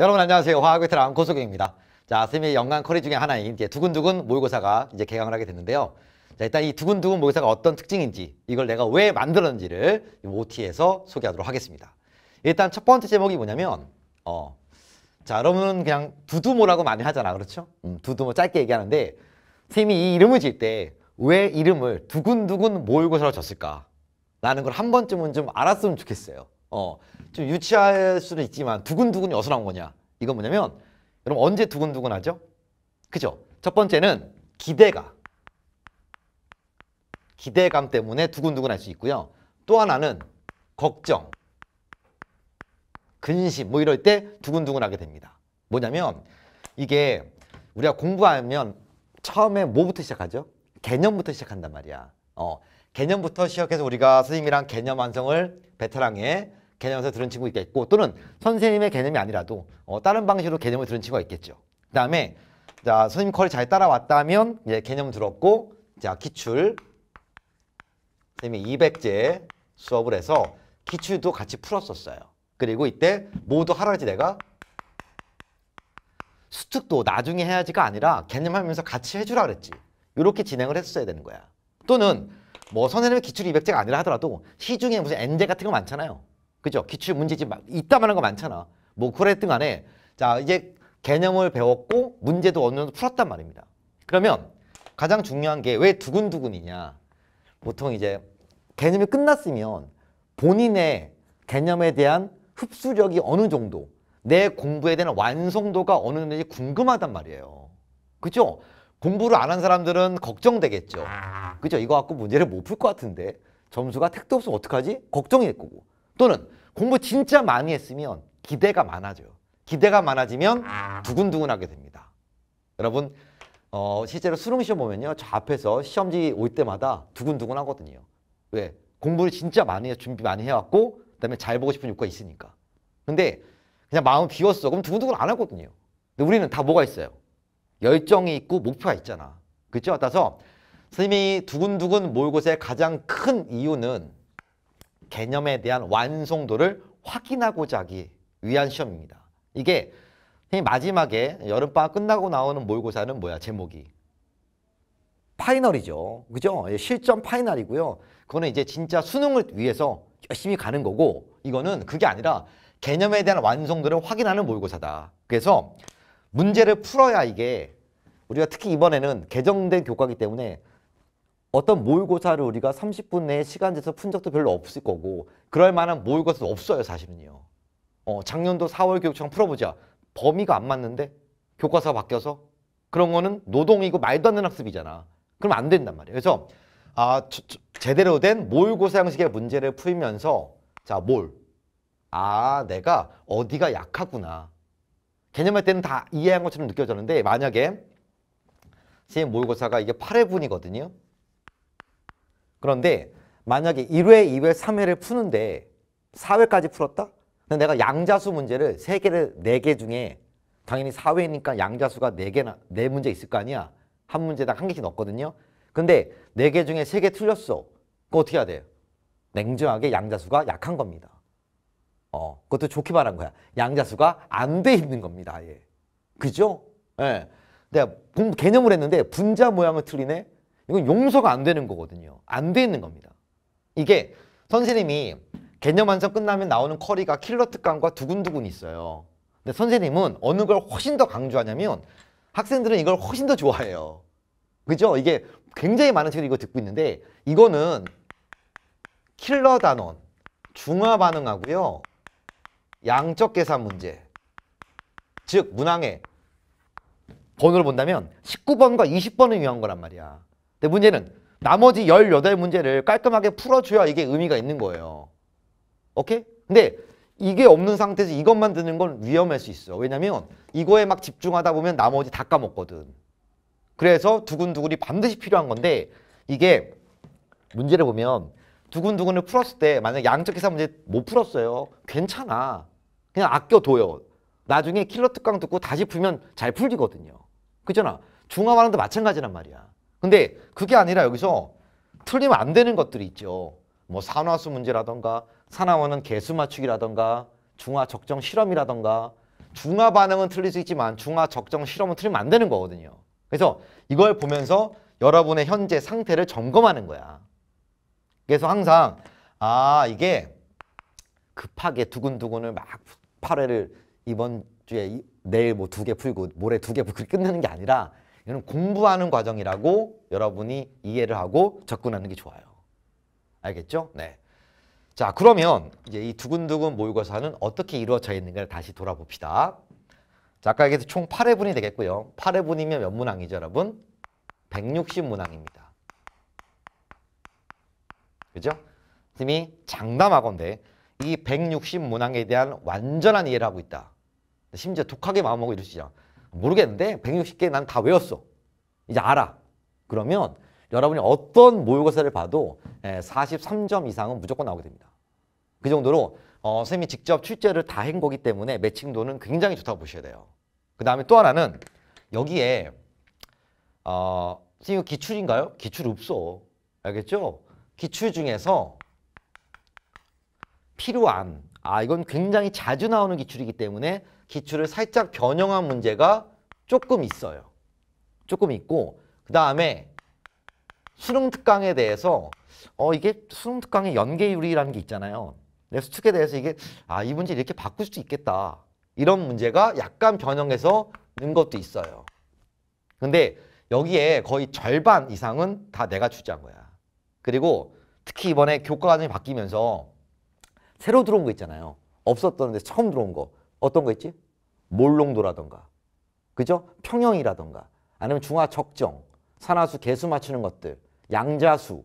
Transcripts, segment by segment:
여러분 안녕하세요. 화학의 테랑 고소경입니다 자, 선생님의연관 커리 중에 하나인 이제 두근두근 모의고사가 이제 개강을 하게 됐는데요. 자, 일단 이 두근두근 모의고사가 어떤 특징인지 이걸 내가 왜 만들었는지를 모티에서 소개하도록 하겠습니다. 일단 첫 번째 제목이 뭐냐면 어. 자, 여러분은 그냥 두두모라고 많이 하잖아. 그렇죠? 음, 두두모 짧게 얘기하는데 선생님이이 이름을 지을 때 왜 이름을 두근두근 모의고사로 졌을까? 라는 걸 한 번쯤은 좀 알았으면 좋겠어요. 어, 좀 유치할 수는 있지만 두근두근이 어디서 나온 거냐? 이건 뭐냐면 여러분 언제 두근두근하죠? 그죠? 첫 번째는 기대가 기대감 때문에 두근두근할 수 있고요. 또 하나는 걱정, 근심 뭐 이럴 때 두근두근하게 됩니다. 뭐냐면 이게 우리가 공부하면 처음에 뭐부터 시작하죠? 개념부터 시작한단 말이야. 어, 개념부터 시작해서 우리가 선생님이랑 개념 완성을 베테랑의 개념에서 들은 친구 있겠고 또는 선생님의 개념이 아니라도 어, 다른 방식으로 개념을 들은 친구가 있겠죠. 그 다음에 자 선생님 컬잘 따라왔다면 이제 예, 개념 들었고 자 기출 선생님이 200제 수업을 해서 기출도 같이 풀었었어요. 그리고 이때 모두 하라지 내가 수특도 나중에 해야지가 아니라 개념하면서 같이 해주라 그랬지. 이렇게 진행을 했어야 되는 거야. 또는 뭐 선생님의 기출 200제가 아니라 하더라도 시중에 무슨 엔제 같은 거 많잖아요. 그죠? 기출 문제집 있다만한 거 많잖아. 뭐 그랬든 간에 자 이제 개념을 배웠고 문제도 어느 정도 풀었단 말입니다. 그러면 가장 중요한 게 왜 두근두근이냐. 보통 이제 개념이 끝났으면 본인의 개념에 대한 흡수력이 어느 정도 내 공부에 대한 완성도가 어느 정도인지 궁금하단 말이에요. 그죠? 공부를 안 한 사람들은 걱정되겠죠. 그죠? 이거 갖고 문제를 못 풀 것 같은데 점수가 택도 없으면 어떡하지? 걱정일 거고. 또는 공부 진짜 많이 했으면 기대가 많아져요. 기대가 많아지면 두근두근하게 됩니다. 여러분 어, 실제로 수능 시험 보면요. 저 앞에서 시험지 올 때마다 두근두근 하거든요. 왜? 공부를 진짜 많이 해 준비 많이 해왔고 그다음에 잘 보고 싶은 욕구가 있으니까. 근데 그냥 마음 비웠어. 그럼 두근두근 안 하거든요. 근데 우리는 다 뭐가 있어요? 열정이 있고 목표가 있잖아. 그렇죠? 따라서 선생님이 두근두근 모의고사의 가장 큰 이유는 개념에 대한 완성도를 확인하고자 위한 시험입니다. 이게 마지막에 여름방학 끝나고 나오는 모의고사는 뭐야 제목이 파이널이죠. 그죠? 예, 실전 파이널이고요. 그거는 이제 진짜 수능을 위해서 열심히 가는 거고 이거는 그게 아니라 개념에 대한 완성도를 확인하는 모의고사다. 그래서 문제를 풀어야 이게 우리가 특히 이번에는 개정된 교과기 때문에 어떤 모의고사를 우리가 30분 내에 시간 제서 푼 적도 별로 없을 거고 그럴 만한 모의고사도 없어요 사실은요. 어, 작년도 4월 교육청 풀어보자. 범위가 안 맞는데 교과서 바뀌어서 그런 거는 노동이고 말도 안 되는 학습이잖아. 그럼 안 된단 말이에요. 그래서 아, 저, 저, 제대로 된 모의고사 형식의 문제를 풀면서 자, 뭘? 아, 내가 어디가 약하구나. 개념할 때는 다 이해한 것처럼 느껴졌는데 만약에 선생님 모의고사가 이게 8회분이거든요. 그런데 만약에 1회, 2회, 3회를 푸는데 4회까지 풀었다? 근데 내가 양자수 문제를 3개를 4개 중에 당연히 4회니까 양자수가 4개나 4문제 있을 거 아니야. 한 문제당 한 개씩 넣거든요. 근데 4개 중에 3개 틀렸어. 그거 어떻게 해야 돼 냉정하게 양자수가 약한 겁니다. 어, 그것도 좋게 말한 거야. 양자수가 안 돼 있는 겁니다. 예. 그죠? 예. 내가 개념을 했는데 분자 모양을 틀리네? 이건 용서가 안 되는 거거든요. 안 돼 있는 겁니다. 이게 선생님이 개념 완성 끝나면 나오는 커리가 킬러 특강과 두근두근 있어요. 근데 선생님은 어느 걸 훨씬 더 강조하냐면 학생들은 이걸 훨씬 더 좋아해요. 그죠? 이게 굉장히 많은 책을 이거 듣고 있는데 이거는 킬러 단원, 중화 반응하고요. 양적 계산 문제. 즉 문항에 번호를 본다면 19번과 20번을 위한 거란 말이야. 근데 네, 문제는 나머지 18문제를 깔끔하게 풀어줘야 이게 의미가 있는 거예요. 오케이? 근데 이게 없는 상태에서 이것만 드는 건 위험할 수 있어. 왜냐면 이거에 막 집중하다 보면 나머지 다 까먹거든. 그래서 두근두근이 반드시 필요한 건데 이게 문제를 보면 두근두근을 풀었을 때 만약 양적 계산 문제 못 풀었어요. 괜찮아. 그냥 아껴둬요. 나중에 킬러 특강 듣고 다시 풀면 잘 풀리거든요. 그잖아. 중화 반음도 마찬가지란 말이야. 근데 그게 아니라 여기서 틀리면 안 되는 것들이 있죠. 뭐 산화수 문제라던가 산화원은 개수 맞추기라던가 중화 적정 실험이라던가 중화 반응은 틀릴 수 있지만 중화 적정 실험은 틀리면 안 되는 거거든요. 그래서 이걸 보면서 여러분의 현재 상태를 점검하는 거야. 그래서 항상 아 이게 급하게 두근두근을 막 8회를 이번 주에 내일 뭐 두 개 풀고 모레 두 개 풀고 끝내는 게 아니라 이건 공부하는 과정이라고 여러분이 이해를 하고 접근하는 게 좋아요. 알겠죠? 네. 자 그러면 이제 이 두근두근 모의고사는 어떻게 이루어져 있는가를 다시 돌아봅시다. 자 아까 얘기해서총 8회분이 되겠고요. 8회분이면 몇 문항이죠 여러분? 160문항입니다. 그죠? 선생님이장담하건데이 160문항에 대한 완전한 이해를 하고 있다. 심지어 독하게 마음먹고 이러시죠. 모르겠는데 160개 난 다 외웠어. 이제 알아. 그러면 여러분이 어떤 모의고사를 봐도 43점 예, 이상은 무조건 나오게 됩니다. 그 정도로 어, 쌤이 직접 출제를 다 한 거기 때문에 매칭도는 굉장히 좋다고 보셔야 돼요. 그 다음에 또 하나는 여기에 어, 이거 기출인가요? 기출 없어. 알겠죠? 기출 중에서 필요한 아 이건 굉장히 자주 나오는 기출이기 때문에 기출을 살짝 변형한 문제가 조금 있어요. 조금 있고 그 다음에 수능 특강에 대해서 어 이게 수능 특강의 연계율이라는 게 있잖아요. 내 수특에 대해서 이게 아 이 문제 이렇게 바꿀 수도 있겠다. 이런 문제가 약간 변형해서 는 것도 있어요. 근데 여기에 거의 절반 이상은 다 내가 주제한 거야. 그리고 특히 이번에 교과 과정이 바뀌면서 새로 들어온 거 있잖아요. 없었던 데 처음 들어온 거. 어떤 거 있지? 몰롱도라던가 그죠? 평형이라던가 아니면 중화 적정, 산화수 개수 맞추는 것들, 양자수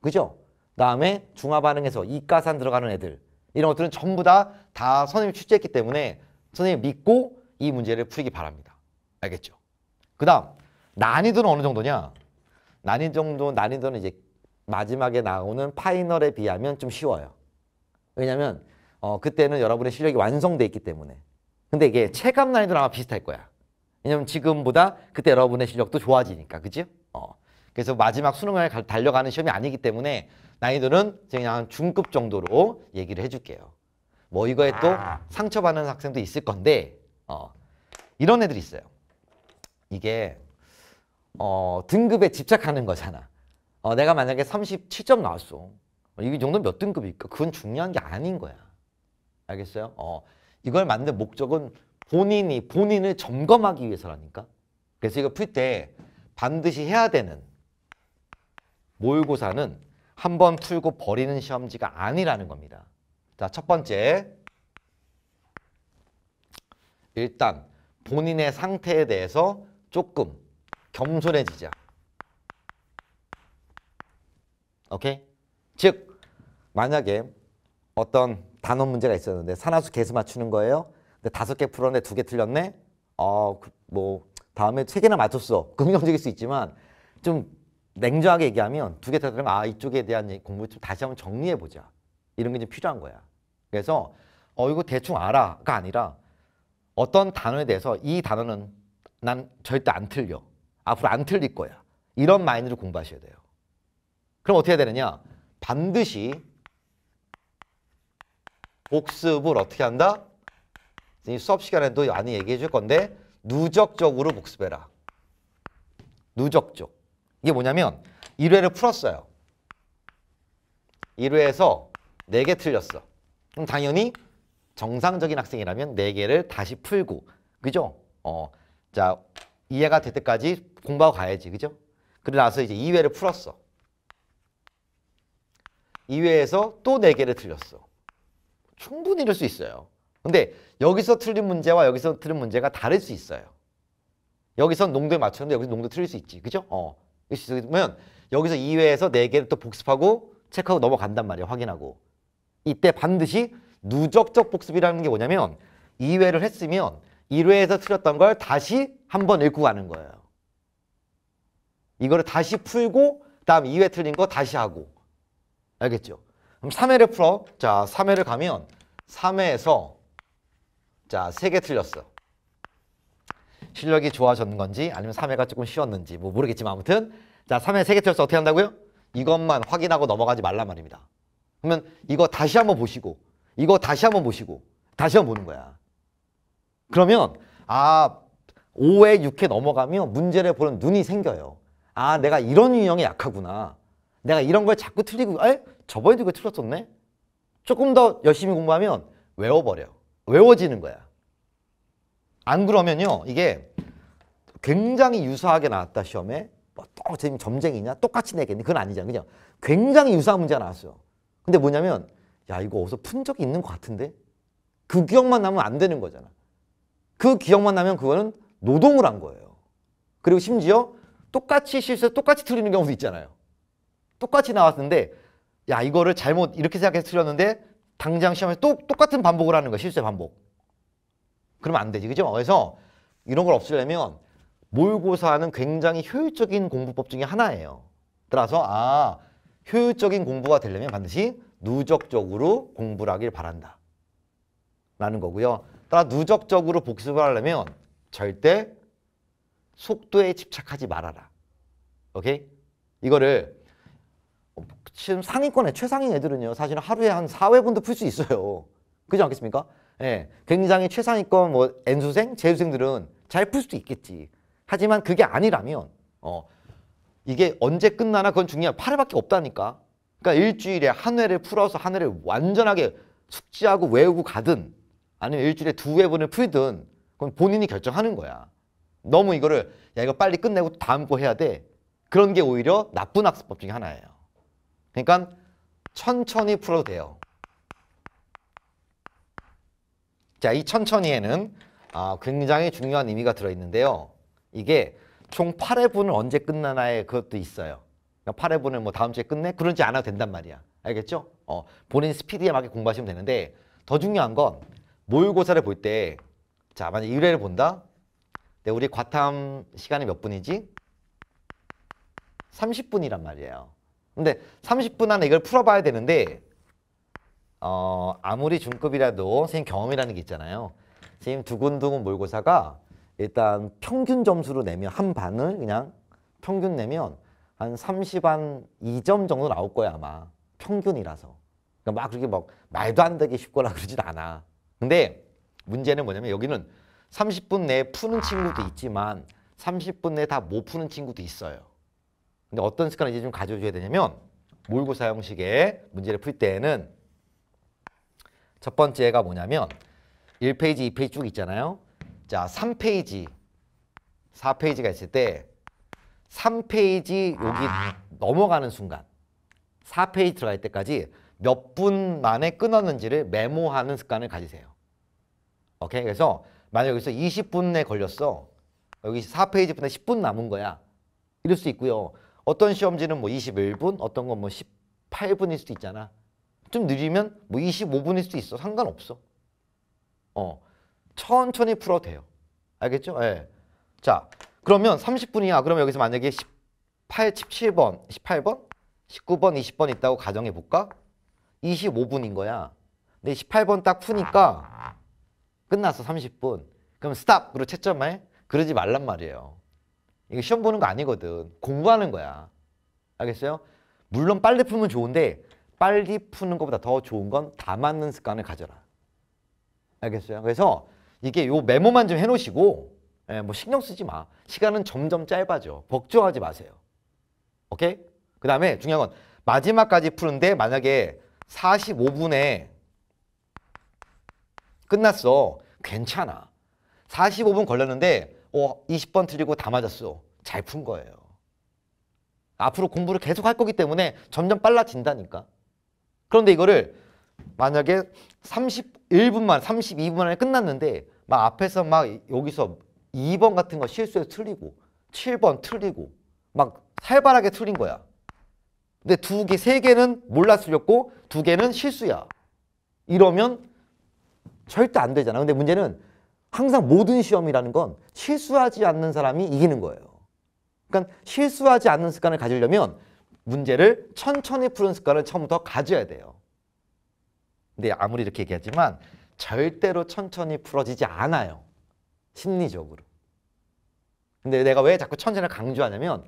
그죠? 다음에 중화 반응에서 이가산 들어가는 애들 이런 것들은 전부 다 다 선생님이 출제했기 때문에 선생님 믿고 이 문제를 풀기 바랍니다. 알겠죠? 그 다음 난이도는 어느 정도냐? 난이도 정도 난이도는 이제 마지막에 나오는 파이널에 비하면 좀 쉬워요. 왜냐면 하 어, 그때는 여러분의 실력이 완성돼 있기 때문에 근데 이게 체감 난이도는 아마 비슷할 거야. 왜냐면 지금보다 그때 여러분의 실력도 좋아지니까, 그지? 어. 그래서 마지막 수능을 달려가는 시험이 아니기 때문에 난이도는 그냥 중급 정도로 얘기를 해줄게요. 뭐 이거에 또 아. 상처받는 학생도 있을 건데, 어. 이런 애들이 있어요. 이게 어, 등급에 집착하는 거잖아. 어, 내가 만약에 37점 나왔어. 어, 이 정도면 몇 등급일까? 그건 중요한 게 아닌 거야. 알겠어요? 어, 이걸 만든 목적은 본인이 본인을 점검하기 위해서라니까. 그래서 이거 풀 때 반드시 해야 되는 모의고사는 한 번 풀고 버리는 시험지가 아니라는 겁니다. 자, 첫 번째. 일단 본인의 상태에 대해서 조금 겸손해지자. 오케이? 즉 만약에 어떤 단어 문제가 있었는데 산화수 개수 맞추는 거예요. 근데 다섯 개 풀었는데 두 개 틀렸네. 어, 뭐 다음에 세 개나 맞췄어. 긍정적일 수 있지만 좀 냉정하게 얘기하면 두 개 틀렸으면 아 이쪽에 대한 공부 좀 다시 한번 정리해 보자. 이런 게 좀 필요한 거야. 그래서 어 이거 대충 알아가 아니라 어떤 단어에 대해서 이 단어는 난 절대 안 틀려. 앞으로 안 틀릴 거야. 이런 마인드로 공부하셔야 돼요. 그럼 어떻게 해야 되느냐? 반드시 복습을 어떻게 한다? 수업 시간에도 많이 얘기해 줄 건데 누적적으로 복습해라. 누적적. 이게 뭐냐면 1회를 풀었어요. 1회에서 4개 틀렸어. 그럼 당연히 정상적인 학생이라면 4개를 다시 풀고 그죠? 어, 자 이해가 될 때까지 공부하고 가야지 그죠? 그러고 나서 이제 2회를 풀었어. 2회에서 또 4개를 틀렸어. 충분히 이럴 수 있어요. 근데 여기서 틀린 문제와 여기서 틀린 문제가 다를 수 있어요. 여기서 농도에 맞췄는데 여기서 농도 틀릴 수 있지. 그죠? 어. 그러면 여기서 2회에서 4개를 또 복습하고 체크하고 넘어간단 말이에요. 확인하고. 이때 반드시 누적적 복습이라는 게 뭐냐면 2회를 했으면 1회에서 틀렸던 걸 다시 한 번 읽고 가는 거예요. 이거를 다시 풀고 다음 2회 틀린 거 다시 하고. 알겠죠? 그럼 3회를 풀어. 자, 3회를 가면 3회에서 자, 3개 틀렸어. 실력이 좋아졌는 건지 아니면 3회가 조금 쉬웠는지 뭐 모르겠지만 아무튼 자, 3회 3개 틀렸어. 어떻게 한다고요? 이것만 확인하고 넘어가지 말란 말입니다. 그러면 이거 다시 한번 보시고 이거 다시 한번 보시고 다시 한번 보는 거야. 그러면 아 5회, 6회 넘어가면 문제를 보는 눈이 생겨요. 아 내가 이런 유형에 약하구나. 내가 이런 걸 자꾸 틀리고 에? 저번에도 이거 틀렸었네? 조금 더 열심히 공부하면 외워버려. 외워지는 거야. 안 그러면요. 이게 굉장히 유사하게 나왔다 시험에 뭐또 지금 점쟁이냐? 똑같이 내겠니? 그건 아니잖아. 그냥 굉장히 유사한 문제가 나왔어요. 근데 뭐냐면 야 이거 어디서 푼 적이 있는 것 같은데? 그 기억만 나면 안 되는 거잖아. 그 기억만 나면 그거는 노동을 한 거예요. 그리고 심지어 똑같이 실수 해서 똑같이 틀리는 경우도 있잖아요. 똑같이 나왔는데 야 이거를 잘못 이렇게 생각해서 틀렸는데 당장 시험에서 또 똑같은 반복을 하는 거야 실수 반복 그러면 안 되지 그죠 그래서 이런 걸 없애려면 모의고사는 굉장히 효율적인 공부법 중에 하나예요 따라서 아 효율적인 공부가 되려면 반드시 누적적으로 공부를 하길 바란다 라는 거고요 따라 누적적으로 복습을 하려면 절대 속도에 집착하지 말아라 오케이? 이거를 지금 상위권에 최상위 애들은요 사실 은 하루에 한 4회분도 풀 수 있어요 그지 않겠습니까? 예, 굉장히 최상위권 뭐 N수생, 재수생들은 잘 풀 수도 있겠지 하지만 그게 아니라면 어 이게 언제 끝나나 그건 중요한 8회밖에 없다니까 그러니까 일주일에 한 회를 풀어서 한 회를 완전하게 숙지하고 외우고 가든 아니면 일주일에 두 회분을 풀든 그건 본인이 결정하는 거야 너무 이거를 야 이거 빨리 끝내고 다음 거 해야 돼 그런 게 오히려 나쁜 학습법 중에 하나예요 그러니까 천천히 풀어도 돼요. 자, 이 천천히에는 아, 굉장히 중요한 의미가 들어있는데요. 이게 총 8회분을 언제 끝나나에 그것도 있어요. 8회분을 그러니까 뭐 다음 주에 끝내? 그런지 안 해도 된단 말이야. 알겠죠? 어, 본인 스피드에 맞게 공부하시면 되는데 더 중요한 건 모의고사를 볼때 자, 만약 1회를 본다? 근 네, 우리 과탐 시간이 몇 분이지? 30분이란 말이에요. 근데 30분 안에 이걸 풀어봐야 되는데 어 아무리 중급이라도 선생님 경험이라는 게 있잖아요. 선생님 두근두근 몰고사가 일단 평균 점수로 내면 한 반을 그냥 평균 내면 한 30한 2점 정도 나올 거야 아마 평균이라서 그러니까 막 그렇게 막 말도 안 되게 쉽거나 그러진 않아 근데 문제는 뭐냐면 여기는 30분 내에 푸는 친구도 있지만 30분 내에 다 못 푸는 친구도 있어요 근데 어떤 습관을 이제 좀 가져줘야 되냐면 몰고사 형식의 문제를 풀 때에는 첫 번째가 뭐냐면 1페이지, 2페이지 쭉 있잖아요. 자, 3페이지, 4페이지가 있을 때 3페이지 여기 넘어가는 순간 4페이지 들어갈 때까지 몇 분 만에 끊었는지를 메모하는 습관을 가지세요. 오케이? 그래서 만약 여기서 20분에 걸렸어. 여기 4페이지부터 10분 남은 거야. 이럴 수 있고요. 어떤 시험지는 뭐 21분, 어떤 건 뭐 18분일 수도 있잖아. 좀 느리면 뭐 25분일 수도 있어. 상관없어. 어. 천천히 풀어도 돼요. 알겠죠? 예. 자, 그러면 30분이야. 그럼 여기서 만약에 18, 17번, 18번, 19번, 20번 있다고 가정해 볼까? 25분인 거야. 근데 18번 딱 푸니까 끝났어 30분. 그럼 스탑 그리고 채점해. 그러지 말란 말이에요. 이게 시험 보는 거 아니거든. 공부하는 거야. 알겠어요? 물론 빨리 풀면 좋은데 빨리 푸는 것보다 더 좋은 건 다 맞는 습관을 가져라. 알겠어요? 그래서 이게 요 메모만 좀 해놓으시고 예, 뭐 신경 쓰지 마. 시간은 점점 짧아져. 걱정하지 마세요. 오케이? 그 다음에 중요한 건 마지막까지 푸는데 만약에 45분에 끝났어. 괜찮아. 45분 걸렸는데 어, 20번 틀리고 다 맞았어. 잘 푼 거예요. 앞으로 공부를 계속 할 거기 때문에 점점 빨라진다니까. 그런데 이거를 만약에 31분만, 32분 만에 끝났는데 막 앞에서 막 여기서 2번 같은 거 실수해서 틀리고 7번 틀리고 막 살벌하게 틀린 거야. 근데 두 개, 세 개는 몰라 틀렸고 두 개는 실수야. 이러면 절대 안 되잖아. 근데 문제는 항상 모든 시험이라는 건 실수하지 않는 사람이 이기는 거예요. 그러니까 실수하지 않는 습관을 가지려면 문제를 천천히 푸는 습관을 처음부터 가져야 돼요. 근데 아무리 이렇게 얘기하지만 절대로 천천히 풀어지지 않아요. 심리적으로. 근데 내가 왜 자꾸 천천히 강조하냐면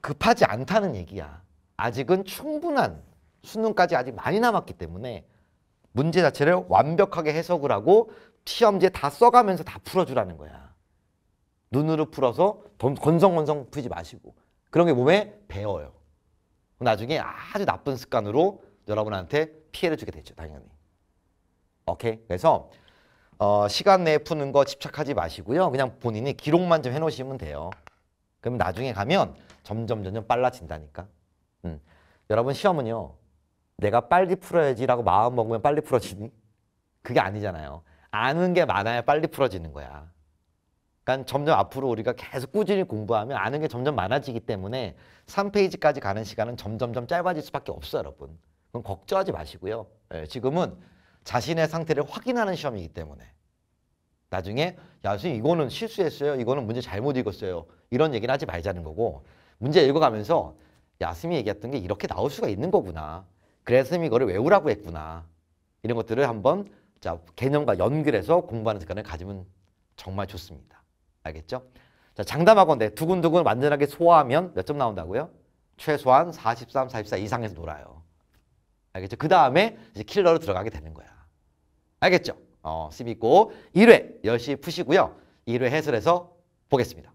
급하지 않다는 얘기야. 아직은 충분한 수능까지 아직 많이 남았기 때문에 문제 자체를 완벽하게 해석을 하고 시험지에 다 써가면서 다 풀어주라는 거야. 눈으로 풀어서 건성건성 풀지 마시고 그런 게 몸에 배어요. 나중에 아주 나쁜 습관으로 여러분한테 피해를 주게 되죠. 당연히. 오케이? 그래서 어, 시간 내에 푸는 거 집착하지 마시고요. 그냥 본인이 기록만 좀 해놓으시면 돼요. 그럼 나중에 가면 점점 점점 빨라진다니까. 음. 여러분 시험은요. 내가 빨리 풀어야지라고 마음 먹으면 빨리 풀어지니? 그게 아니잖아요. 아는 게 많아야 빨리 풀어지는 거야. 그러니까 점점 앞으로 우리가 계속 꾸준히 공부하면 아는 게 점점 많아지기 때문에 3페이지까지 가는 시간은 점점점 짧아질 수밖에 없어요, 여러분. 그럼 걱정하지 마시고요. 예, 지금은 자신의 상태를 확인하는 시험이기 때문에 나중에 야, 선생님 이거는 실수했어요. 이거는 문제 잘못 읽었어요. 이런 얘기는 하지 말자는 거고 문제 읽어가면서 야, 스미 얘기했던 게 이렇게 나올 수가 있는 거구나. 그래서 이거를 외우라고 했구나. 이런 것들을 한번 자, 개념과 연결해서 공부하는 습관을 가지면 정말 좋습니다. 알겠죠? 자, 장담하건데 네, 두근두근 완전하게 소화하면 몇 점 나온다고요? 최소한 43, 44 이상에서 놀아요. 알겠죠? 그 다음에 이제 킬러로 들어가게 되는 거야. 알겠죠? 어, 씹2고 1회 10시 푸시고요. 1회 해설해서 보겠습니다.